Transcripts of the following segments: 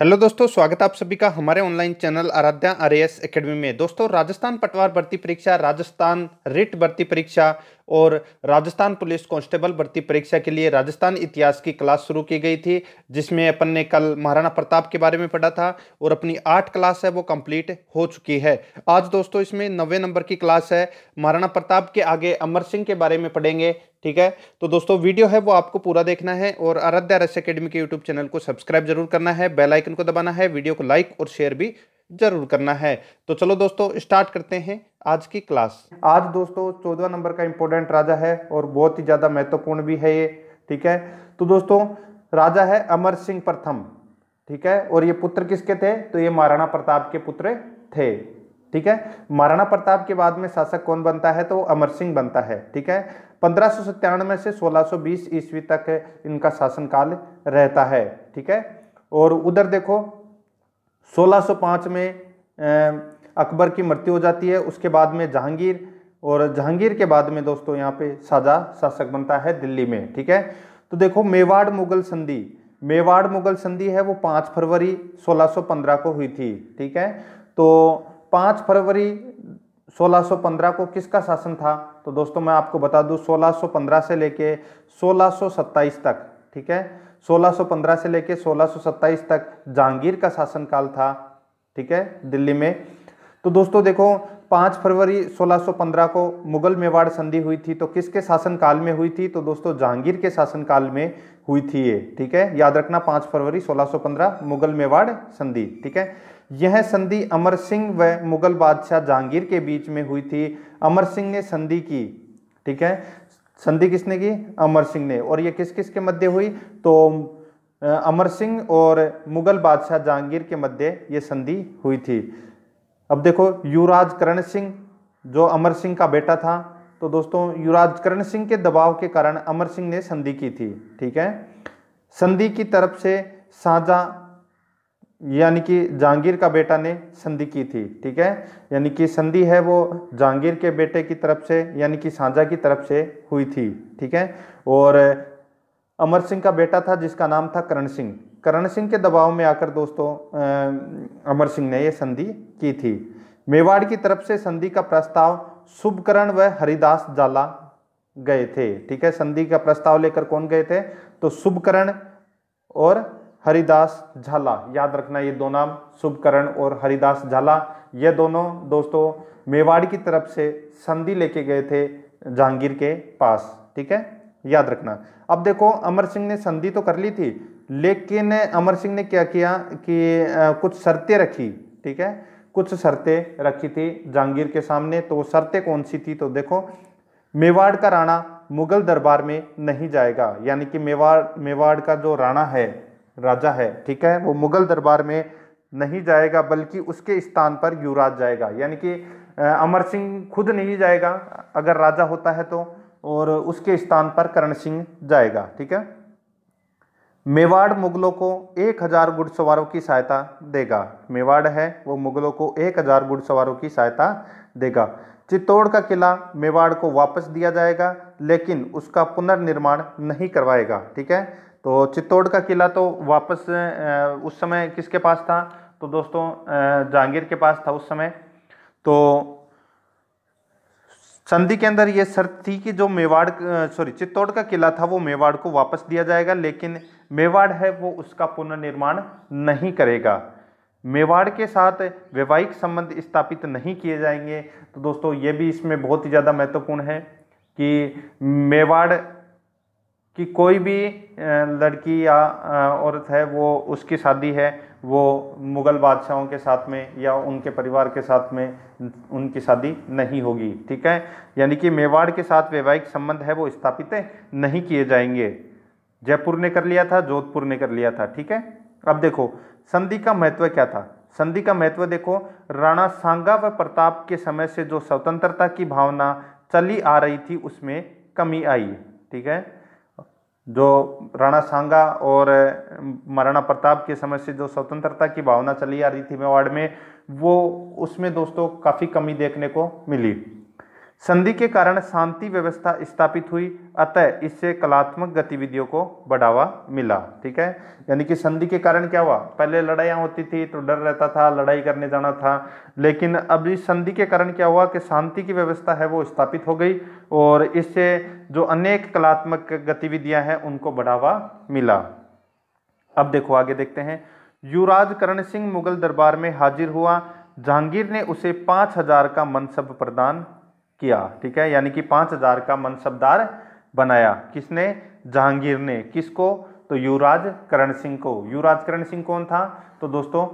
hello दोस्तों स्वागत आप सभी का हमारे online channel Aradhya S Academy में दोस्तों राजस्थान पटवार भर्ती परीक्षा राजस्थान रिट भर्ती परीक्षा और राजस्थान पुलिस कांस्टेबल भर्ती परीक्षा के लिए राजस्थान इतिहास की क्लास शुरू की गई थी जिसमें अपन ने कल महाराणा प्रताप के बारे में पढ़ा था और अपनी आठ क्लास है वो कंप्लीट हो चुकी है आज दोस्तों इसमें नब्बे नंबर की क्लास है महाराणा प्रताप के आगे अमर सिंह के बारे में पढ़ेंगे ठीक है तो दोस्तों वीडियो है वो आपको पूरा देखना है और आराध्या रस अकेडमी के यूट्यूब चैनल को सब्सक्राइब जरूर करना है बेल आइकन को दबाना है वीडियो को लाइक और शेयर भी जरूर करना है तो चलो दोस्तों स्टार्ट करते हैं आज की क्लास आज दोस्तों चौदवा नंबर का इंपॉर्टेंट राजा है और बहुत ही ज़्यादा महत्वपूर्ण भी है ये ठीक है तो दोस्तों राजा है अमर सिंह प्रथम ठीक है और ये पुत्र किसके थे तो ये महाराणा प्रताप के पुत्र थे ठीक है महाराणा प्रताप के बाद में शासक कौन बनता है तो अमर सिंह बनता है ठीक है पंद्रह से 1620 ईस्वी तक इनका शासनकाल रहता है ठीक है और उधर देखो 1605 में अकबर की मृत्यु हो जाती है उसके बाद में जहांगीर और जहांगीर के बाद में दोस्तों यहाँ पे साझा शासक बनता है दिल्ली में ठीक है तो देखो मेवाड़ मुगल संधि मेवाड़ मुगल संधि है वो 5 फरवरी 1615 को हुई थी ठीक है तो पाँच फरवरी 1615 को किसका शासन था तो दोस्तों मैं आपको बता दूं 1615 से लेके 1627 तक ठीक है 1615 से लेके 1627 तक जहांगीर का शासनकाल था ठीक है दिल्ली में तो दोस्तों देखो 5 फरवरी 1615 को मुगल मेवाड़ संधि हुई थी तो किसके शासनकाल में हुई थी तो दोस्तों जहांगीर के शासनकाल में हुई थी ये ठीक है याद रखना पांच फरवरी 1615 मुगल मेवाड़ संधि ठीक है यह संधि अमर सिंह व मुगल बादशाह जहांगीर के बीच में हुई थी अमर सिंह ने संधि की ठीक है संधि किसने की अमर सिंह ने और ये किस किस के मध्य हुई तो अमर सिंह और मुगल बादशाह जहांगीर के मध्य ये संधि हुई थी अब देखो युवराज करण सिंह जो अमर सिंह का बेटा था तो दोस्तों युवराज करण सिंह के दबाव के कारण अमर सिंह ने संधि की थी ठीक है संधि की तरफ से साझा यानी कि जहांगीर का बेटा ने संधि की थी ठीक है यानी कि संधि है वो जहांगीर के बेटे की तरफ से यानी कि साझा की तरफ से हुई थी ठीक है और अमर सिंह का बेटा था जिसका नाम था करण सिंह करण सिंह के दबाव में आकर दोस्तों अमर सिंह ने ये संधि की थी मेवाड़ की तरफ से संधि का प्रस्ताव शुभकरण व हरिदास जाला गए थे ठीक है संधि का प्रस्ताव लेकर कौन गए थे तो शुभकरण और हरिदास झाला याद रखना ये दो नाम शुभकरण और हरिदास झाला ये दोनों दोस्तों मेवाड़ की तरफ से संधि लेके गए थे जहांगीर के पास ठीक है याद रखना अब देखो अमर सिंह ने संधि तो कर ली थी लेकिन अमर सिंह ने क्या किया कि कुछ शर्तें रखी ठीक है कुछ शर्तें रखी थी जहांगीर के सामने तो वो शर्तें कौन सी थी तो देखो मेवाड़ का राणा मुगल दरबार में नहीं जाएगा यानी कि मेवाड़ मेवाड़ का जो राणा है राजा है ठीक है वो मुगल दरबार में नहीं जाएगा बल्कि उसके स्थान पर युवराज जाएगा यानी कि अमर सिंह खुद नहीं जाएगा अगर राजा होता है तो और उसके स्थान पर करण सिंह जाएगा ठीक है मेवाड़ मुगलों को एक हजार घुड़सवारों की सहायता देगा मेवाड़ है वो मुगलों को एक हजार घुड़सवारों की सहायता देगा चित्तौड़ का किला मेवाड़ को वापस दिया जाएगा लेकिन उसका पुनर्निर्माण नहीं करवाएगा ठीक है तो चित्तौड़ का किला तो वापस उस समय किसके पास था तो दोस्तों जहांगीर के पास था उस समय तो संधि के अंदर यह शर्त थी कि जो मेवाड़ सॉरी चित्तौड़ का किला था वो मेवाड़ को वापस दिया जाएगा लेकिन मेवाड़ है वो उसका पुनर्निर्माण नहीं करेगा मेवाड़ के साथ वैवाहिक संबंध स्थापित नहीं किए जाएंगे तो दोस्तों ये भी इसमें बहुत ही ज़्यादा महत्वपूर्ण है कि मेवाड़ की कोई भी लड़की या औरत है वो उसकी शादी है वो मुग़ल बादशाहों के साथ में या उनके परिवार के साथ में उनकी शादी नहीं होगी ठीक है यानी कि मेवाड़ के साथ वैवाहिक संबंध है वो स्थापित नहीं किए जाएंगे जयपुर ने कर लिया था जोधपुर ने कर लिया था ठीक है अब देखो संधि का महत्व क्या था संधि का महत्व देखो राणा सांगा व प्रताप के समय से जो स्वतंत्रता की भावना चली आ रही थी उसमें कमी आई ठीक है जो राणा सांगा और महाराणा प्रताप के समय से जो स्वतंत्रता की भावना चली आ रही थी मेवाड़ में वो उसमें दोस्तों काफ़ी कमी देखने को मिली संधि के कारण शांति व्यवस्था स्थापित हुई अतः इससे कलात्मक गतिविधियों को बढ़ावा मिला ठीक है यानी कि संधि के कारण क्या हुआ पहले लड़ाइयाँ होती थी तो डर रहता था लड़ाई करने जाना था लेकिन अब इस संधि के कारण क्या हुआ कि शांति की व्यवस्था है वो स्थापित हो गई और इससे जो अनेक कलात्मक गतिविधियाँ हैं उनको बढ़ावा मिला अब देखो आगे देखते हैं युवराज करण सिंह मुगल दरबार में हाजिर हुआ जहांगीर ने उसे पाँच हजार का मनसब प्रदान किया ठीक है यानी कि पाँच हजार का मनसबदार बनाया किसने जहांगीर ने किसको तो युवराज करण सिंह को युवराज करण सिंह कौन था तो दोस्तों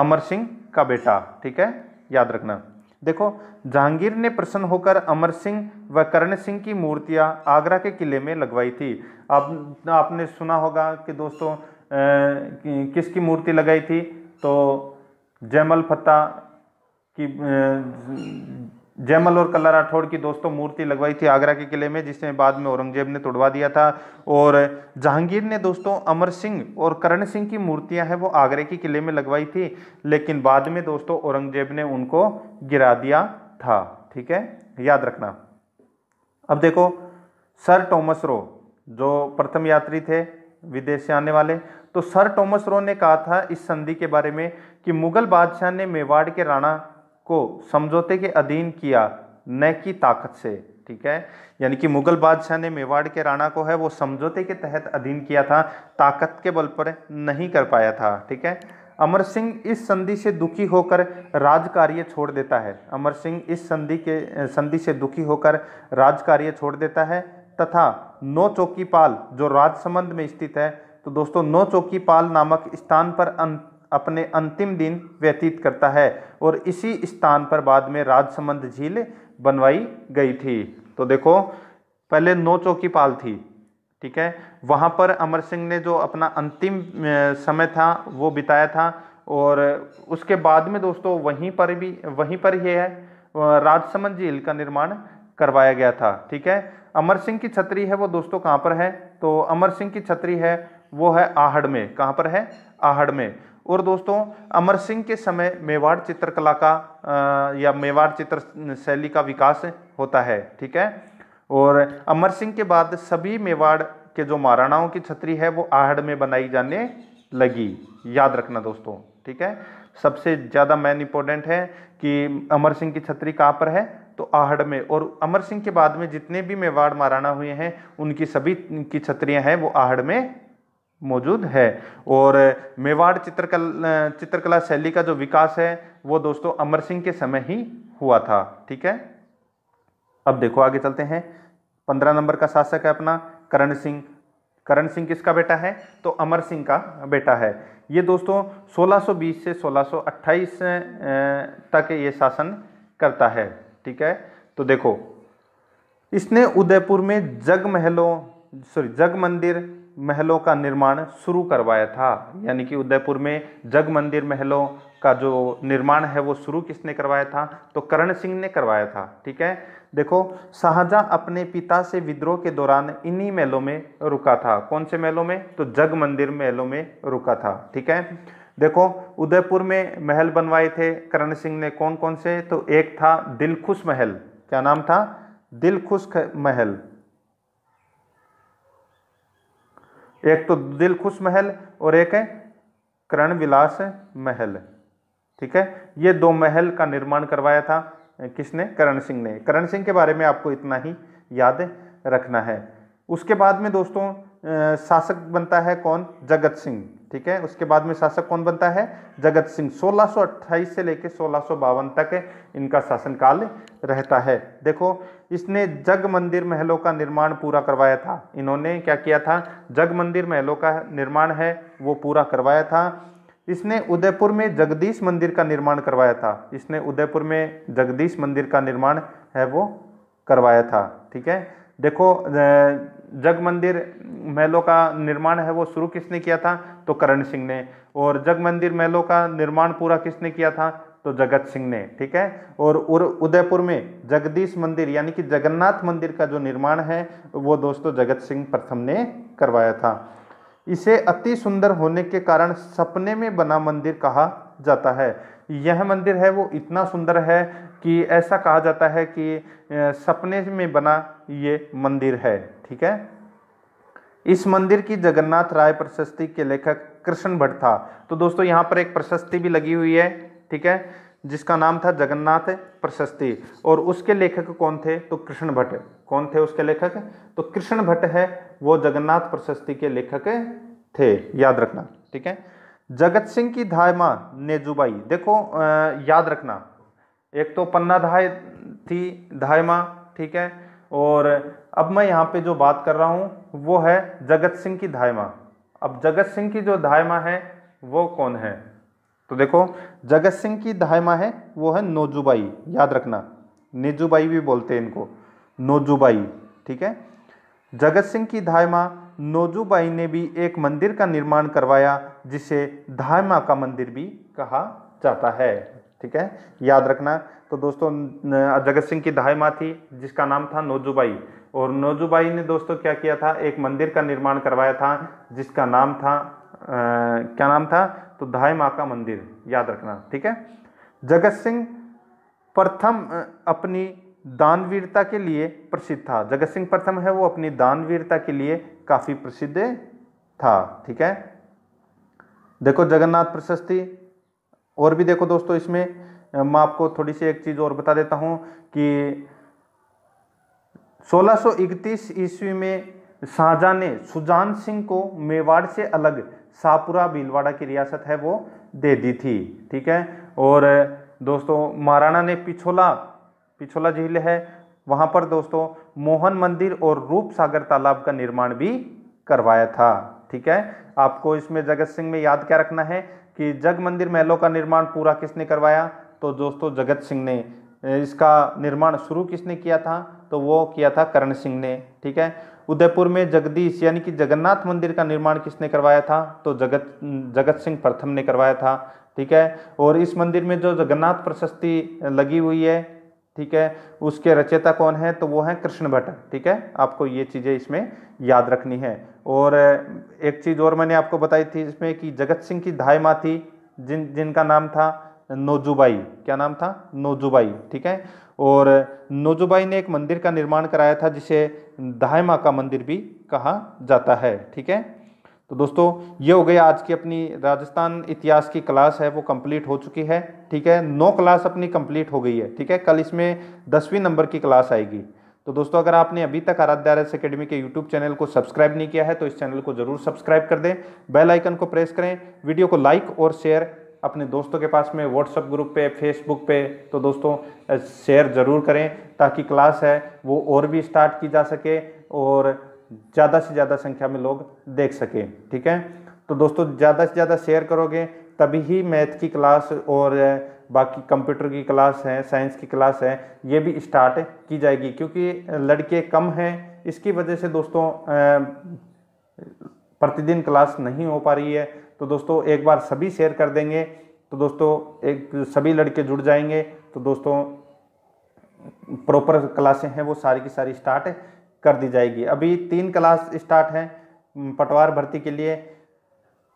अमर सिंह का बेटा ठीक है याद रखना देखो जहांगीर ने प्रसन्न होकर अमर सिंह व करण सिंह की मूर्तियां आगरा के किले में लगवाई थी आप आपने सुना होगा कि दोस्तों कि, किसकी मूर्ति लगाई थी तो जयमल फत्ता की जयमल और कल्ला राठौड़ की दोस्तों मूर्ति लगवाई थी आगरा के किले में जिसने बाद में औरंगजेब ने तोड़वा दिया था और जहांगीर ने दोस्तों अमर सिंह और करण सिंह की मूर्तियां हैं वो आगरे के किले में लगवाई थी लेकिन बाद में दोस्तों औरंगजेब ने उनको गिरा दिया था ठीक है याद रखना अब देखो सर टोमस रो जो प्रथम यात्री थे विदेश से आने वाले तो सर टोमस रो ने कहा था इस संधि के बारे में कि मुगल बादशाह ने मेवाड़ के राणा को समझौते के अधीन किया न की ताकत से ठीक है यानी कि मुगल बादशाह ने मेवाड़ के राणा को है वो समझौते के तहत अधीन किया था ताकत के बल पर नहीं कर पाया था ठीक है अमर सिंह इस संधि से दुखी होकर राजकार्य छोड़ देता है अमर सिंह इस संधि के संधि से दुखी होकर राजकार्य छोड़ देता है तथा नौ चौकीपाल जो राजसमंद में स्थित है तो दोस्तों नौ चौकीपाल नामक स्थान पर अंत अपने अंतिम दिन व्यतीत करता है और इसी स्थान पर बाद में राजसमंद झील बनवाई गई थी तो देखो पहले नौ चौकी पाल थी ठीक है वहाँ पर अमर सिंह ने जो अपना अंतिम समय था वो बिताया था और उसके बाद में दोस्तों वहीं पर भी वहीं पर ही है राजसमंद झील का निर्माण करवाया गया था ठीक है अमर सिंह की छतरी है वो दोस्तों कहाँ पर है तो अमर सिंह की छतरी है वो है आहड़ में कहाँ पर है आहड़ में और दोस्तों अमर सिंह के समय मेवाड़ चित्रकला का या मेवाड़ चित्र शैली का विकास होता है ठीक है और अमर सिंह के बाद सभी मेवाड़ के जो महाराणाओं की छतरी है वो आहड़ में बनाई जाने लगी याद रखना दोस्तों ठीक है सबसे ज़्यादा मैन इंपॉर्टेंट है कि अमर सिंह की छतरी कहाँ पर है तो आहड़ में और अमर सिंह के बाद में जितने भी मेवाड़ महाराणा हुए हैं उनकी सभी की छतरियाँ हैं वो आहड़ में मौजूद है और मेवाड़ चित्रकला चित्रकला शैली का जो विकास है वो दोस्तों अमर सिंह के समय ही हुआ था ठीक है अब देखो आगे चलते हैं पंद्रह नंबर का शासक है अपना करण सिंह करण सिंह किसका बेटा है तो अमर सिंह का बेटा है ये दोस्तों 1620 से 1628 तक ये शासन करता है ठीक है तो देखो इसने उदयपुर में जग महलों सॉरी जग मंदिर महलों का निर्माण शुरू करवाया था यानी कि उदयपुर में जग मंदिर महलों का जो निर्माण है वो शुरू किसने करवाया था तो करण सिंह ने करवाया था ठीक है देखो शाहजहाँ अपने पिता से विद्रोह के दौरान इन्हीं महलों में रुका था कौन से महलों में तो जग मंदिर महलों में रुका था ठीक है देखो उदयपुर में महल बनवाए थे करण सिंह ने कौन कौन से तो एक था दिलखुश महल क्या नाम था दिलखुश महल एक तो दिल खुश महल और एक है करण विलास महल ठीक है ये दो महल का निर्माण करवाया था किसने करण सिंह ने करण सिंह के बारे में आपको इतना ही याद रखना है उसके बाद में दोस्तों शासक बनता है कौन जगत सिंह ठीक है उसके बाद में शासक कौन बनता है जगत सिंह 1628 से लेकर सोलह तक इनका शासनकाल रहता है देखो इसने जग मंदिर महलों का निर्माण पूरा करवाया था इन्होंने क्या किया था जग मंदिर महलों का निर्माण है वो पूरा करवाया था इसने उदयपुर में जगदीश मंदिर का निर्माण करवाया था इसने उदयपुर में जगदीश मंदिर का निर्माण है वो करवाया था ठीक है देखो जग मंदिर महलों का निर्माण है वो शुरू किसने किया था तो करण सिंह ने और जग मंदिर महलों का निर्माण पूरा किसने किया था तो जगत सिंह ने ठीक है और उदयपुर में जगदीश मंदिर यानी कि जगन्नाथ मंदिर का जो निर्माण है वो दोस्तों जगत सिंह प्रथम ने करवाया था इसे अति सुंदर होने के कारण सपने में बना मंदिर कहा जाता है यह मंदिर है वो इतना सुंदर है कि ऐसा कहा जाता है कि सपने में बना ये मंदिर है ठीक है इस मंदिर की जगन्नाथ राय प्रशस्ति के लेखक कृष्ण भट्ट था तो दोस्तों यहाँ पर एक प्रशस्ति भी लगी हुई है ठीक है जिसका नाम था जगन्नाथ प्रशस्ति और उसके लेखक कौन थे तो कृष्ण भट्ट कौन थे उसके लेखक तो कृष्ण भट्ट है वो जगन्नाथ प्रशस्ति के लेखक थे याद रखना ठीक है जगत सिंह की धायमा नेजुबाई देखो आ, याद रखना एक तो पन्ना धाय थी धायमा ठीक है और अब मैं यहाँ पे जो बात कर रहा हूँ वो है जगत सिंह की धायमा अब जगत सिंह की जो धायमा है वो कौन है तो देखो जगत सिंह की धायमा है वो है नोजुबाई याद रखना निजुबाई भी बोलते हैं इनको नोजुबाई ठीक है जगत सिंह की धायमा नोजुबाई ने भी एक मंदिर का निर्माण करवाया जिसे धायमा का मंदिर भी कहा जाता है ठीक है याद रखना तो दोस्तों जगत सिंह की दहाई माँ थी जिसका नाम था नोजुबाई और नोजुबाई ने दोस्तों क्या किया था एक मंदिर का निर्माण करवाया था जिसका नाम था आ, क्या नाम था तो दहाई माँ का मंदिर याद रखना ठीक है जगत सिंह प्रथम अपनी दानवीरता के लिए प्रसिद्ध था जगत सिंह प्रथम है वो अपनी दानवीरता के लिए काफ़ी प्रसिद्ध था ठीक है देखो जगन्नाथ प्रशस्ति और भी देखो दोस्तों इसमें मैं आपको थोड़ी सी एक चीज़ और बता देता हूँ कि 1631 ईस्वी में शाहजहा ने सुजान सिंह को मेवाड़ से अलग सापुरा भीलवाड़ा की रियासत है वो दे दी थी ठीक है और दोस्तों महाराणा ने पिछोला पिछोला झील है वहां पर दोस्तों मोहन मंदिर और रूप सागर तालाब का निर्माण भी करवाया था ठीक है आपको इसमें जगत सिंह में याद क्या रखना है कि जग मंदिर महलों का निर्माण पूरा किसने करवाया तो दोस्तों जगत सिंह ने इसका निर्माण शुरू किसने किया था तो वो किया था करण सिंह ने ठीक है उदयपुर में जगदीश यानी कि जगन्नाथ मंदिर का निर्माण किसने करवाया था तो जगत जगत सिंह प्रथम ने करवाया था ठीक है और इस मंदिर में जो जगन्नाथ प्रशस्ति लगी हुई है ठीक है उसके रचयिता कौन है तो वो है कृष्ण भट्ट ठीक है आपको ये चीज़ें इसमें याद रखनी है और एक चीज़ और मैंने आपको बताई थी इसमें कि जगत सिंह की धाई माँ थी जिन जिनका नाम था नोजुबाई क्या नाम था नोजुबाई ठीक है और नोजुबाई ने एक मंदिर का निर्माण कराया था जिसे माँ का मंदिर भी कहा जाता है ठीक है तो दोस्तों ये हो गई आज की अपनी राजस्थान इतिहास की क्लास है वो कंप्लीट हो चुकी है ठीक है नौ क्लास अपनी कंप्लीट हो गई है ठीक है कल इसमें दसवीं नंबर की क्लास आएगी तो दोस्तों अगर आपने अभी तक आराध्यारस एकेडमी के यूट्यूब चैनल को सब्सक्राइब नहीं किया है तो इस चैनल को जरूर सब्सक्राइब कर दें बेल आइकन को प्रेस करें वीडियो को लाइक और शेयर अपने दोस्तों के पास में व्हाट्सअप ग्रुप पे फेसबुक पे तो दोस्तों शेयर ज़रूर करें ताकि क्लास है वो और भी स्टार्ट की जा सके और ज़्यादा से ज़्यादा संख्या में लोग देख सकें ठीक है तो दोस्तों ज़्यादा से ज़्यादा शेयर करोगे तभी ही मैथ की क्लास और बाकी कंप्यूटर की क्लास है साइंस की क्लास है ये भी स्टार्ट की जाएगी क्योंकि लड़के कम हैं इसकी वजह से दोस्तों प्रतिदिन क्लास नहीं हो पा रही है तो दोस्तों एक बार सभी शेयर कर देंगे तो दोस्तों एक सभी लड़के जुड़ जाएंगे तो दोस्तों प्रॉपर क्लासें हैं वो सारी की सारी स्टार्ट कर दी जाएगी अभी तीन क्लास स्टार्ट हैं पटवार भर्ती के लिए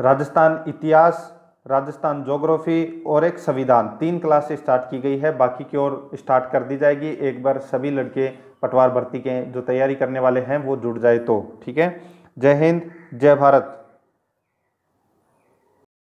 राजस्थान इतिहास राजस्थान जोग्राफी और एक संविधान तीन क्लास स्टार्ट की गई है बाकी की ओर स्टार्ट कर दी जाएगी एक बार सभी लड़के पटवार भर्ती के जो तैयारी करने वाले हैं वो जुड़ जाए तो ठीक है जय हिंद जय भारत